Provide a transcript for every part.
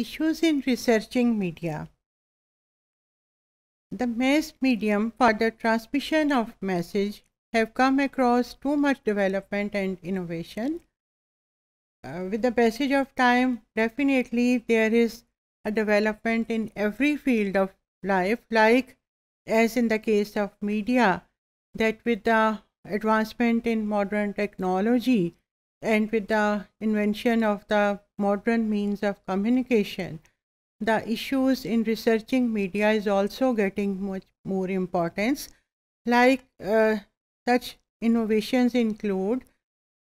Issues in researching media. The mass medium for the transmission of message have come across too much development and innovation. Uh, with the passage of time, definitely there is a development in every field of life, like as in the case of media, that with the advancement in modern technology and with the invention of the modern means of communication, the issues in researching media is also getting much more importance. Like uh, such innovations include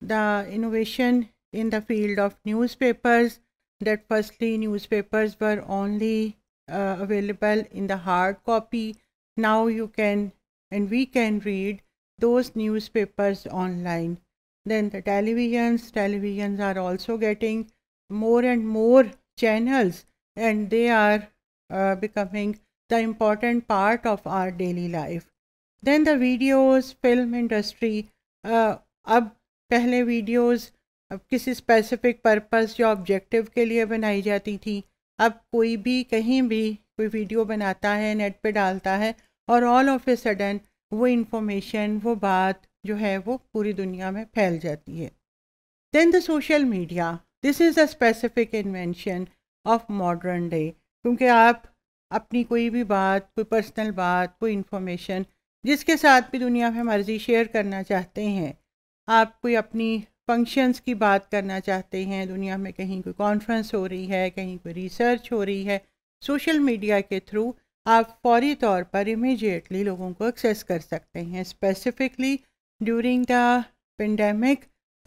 the innovation in the field of newspapers, that firstly newspapers were only uh, available in the hard copy. Now you can and we can read those newspapers online. Then the televisions, televisions are also getting more and more channels and they are uh, becoming the important part of our daily life then the videos film industry uh, अब पहले videos अब किसी specific purpose या objective के लिए बनाई जाती थी अब कोई भी कहीं भी कोई वीडियो बनाता है नेट पे डालता है और ऑल ऑफ ए सडन वो इन्फॉर्मेशन वो बात जो है वो पूरी दुनिया में फैल जाती है then the social media this is a specific invention of modern day क्योंकि आप अपनी कोई भी बात कोई पर्सनल बात कोई इन्फॉर्मेशन जिसके साथ भी दुनिया में मर्ज़ी शेयर करना चाहते हैं आप कोई अपनी फंक्शंस की बात करना चाहते हैं दुनिया में कहीं कोई कॉन्फ्रेंस हो रही है कहीं कोई रिसर्च हो रही है सोशल मीडिया के थ्रू आप फौरी तौर पर इमिजिएटली लोगों को एक्सेस कर सकते हैं specifically during the pandemic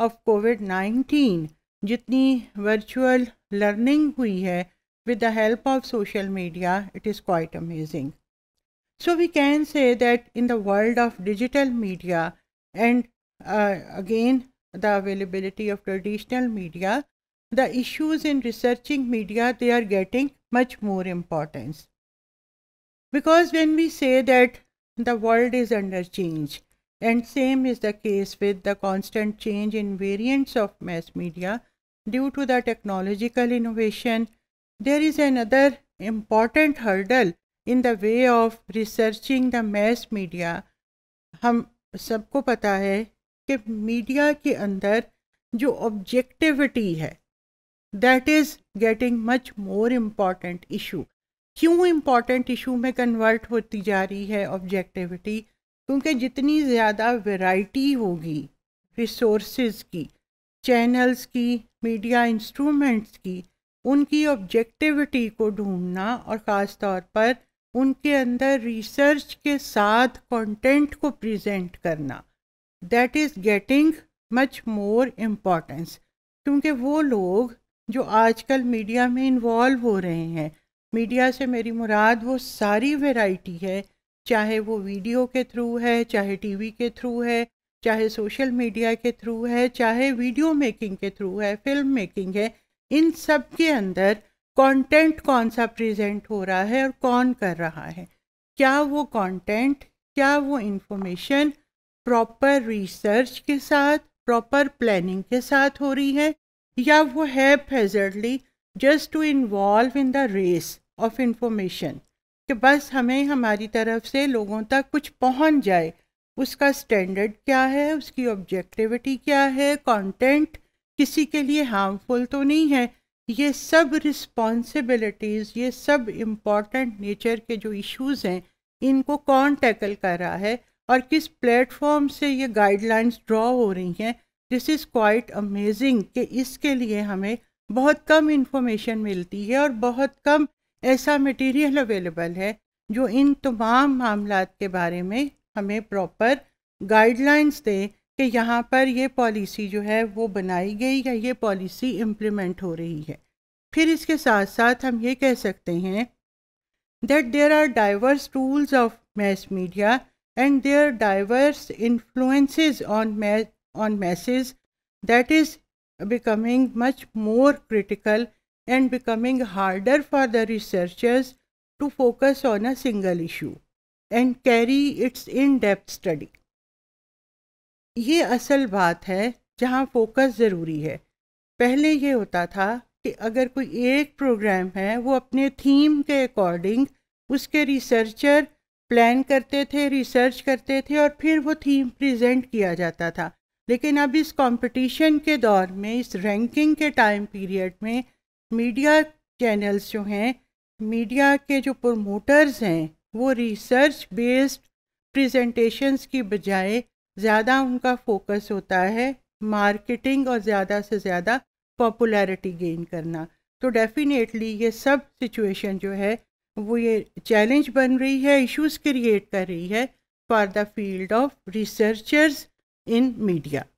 of Covid nineteen जितनी वर्चुअल लर्निंग हुई है with the help of social media it is quite amazing so we can say that in the world of digital media and again the availability of traditional media the issues in researching media they are getting much more importance because when we say that the world is under change And same is the case with the constant change in variants of mass media due to the technological innovation. There is another important hurdle in the way of researching the mass media. hum sabko pata hai ki media ke andar jo objectivity hai that is getting much more important issue kyun important issue mein convert hoti ja rahi hai objectivity क्योंकि जितनी ज़्यादा variety होगी resources की channels की media instruments की उनकी objectivity को ढूंढना और ख़ास तौर पर उनके अंदर रिसर्च के साथ कंटेंट को प्रेजेंट करना that is getting much more importance क्योंकि वो लोग जो आजकल मीडिया में इन्वॉल्व हो रहे हैं मीडिया से मेरी मुराद वो सारी वैरायटी है चाहे वो वीडियो के थ्रू है चाहे टीवी के थ्रू है चाहे सोशल मीडिया के थ्रू है चाहे वीडियो मेकिंग के थ्रू है फिल्म मेकिंग है इन सब के अंदर कंटेंट कौन सा प्रेजेंट हो रहा है और कौन कर रहा है क्या वो कंटेंट क्या वो इन्फॉर्मेशन प्रॉपर रिसर्च के साथ प्रॉपर प्लानिंग के साथ हो रही है या वो है फेजर्डली just to involve in the race of information कि बस हमें हमारी तरफ से लोगों तक कुछ पहुंच जाए उसका स्टैंडर्ड क्या है उसकी ऑब्जेक्टिविटी क्या है कंटेंट किसी के लिए हार्मफुल तो नहीं है ये सब रिस्पॉन्सिबिलिटीज़ ये सब इम्पॉर्टेंट नेचर के जो इश्यूज हैं इनको कौन टैकल कर रहा है और किस प्लेटफॉर्म से ये गाइडलाइंस ड्रॉ हो रही हैं दिस इज़ क्वाइट अमेजिंग कि इसके लिए हमें बहुत कम इन्फॉर्मेशन मिलती है और बहुत कम ऐसा मटेरियल अवेलेबल है जो इन तमाम मामला के बारे में हमें प्रॉपर गाइडलाइंस दें कि यहाँ पर यह पॉलिसी जो है वो बनाई गई या ये पॉलिसी इम्प्लीमेंट हो रही है फिर इसके साथ साथ हम ये कह सकते हैं that there are diverse tools of mass media and there are diverse influences on on message that is becoming much more critical and becoming harder for the researchers to focus on a single issue and carry its in depth study ये असल बात है जहाँ focus ज़रूरी है पहले ये होता था कि अगर कोई एक प्रोग्राम है वो अपने थीम के अकॉर्डिंग उसके रिसर्चर प्लान करते थे रिसर्च करते थे और फिर वो थीम प्रेजेंट किया जाता था लेकिन अब इस कंपटीशन के दौर में इस रैंकिंग के टाइम पीरियड में मीडिया चैनल्स जो हैं मीडिया के जो प्रमोटर्स हैं वो रिसर्च बेस्ड प्रेजेंटेशंस की बजाय ज़्यादा उनका फोकस होता है मार्केटिंग और ज़्यादा से ज़्यादा पॉपुलैरिटी गेन करना तो डेफिनेटली ये सब सिचुएशन जो है वो ये चैलेंज बन रही है इश्यूज क्रिएट कर रही है for the field of researchers in media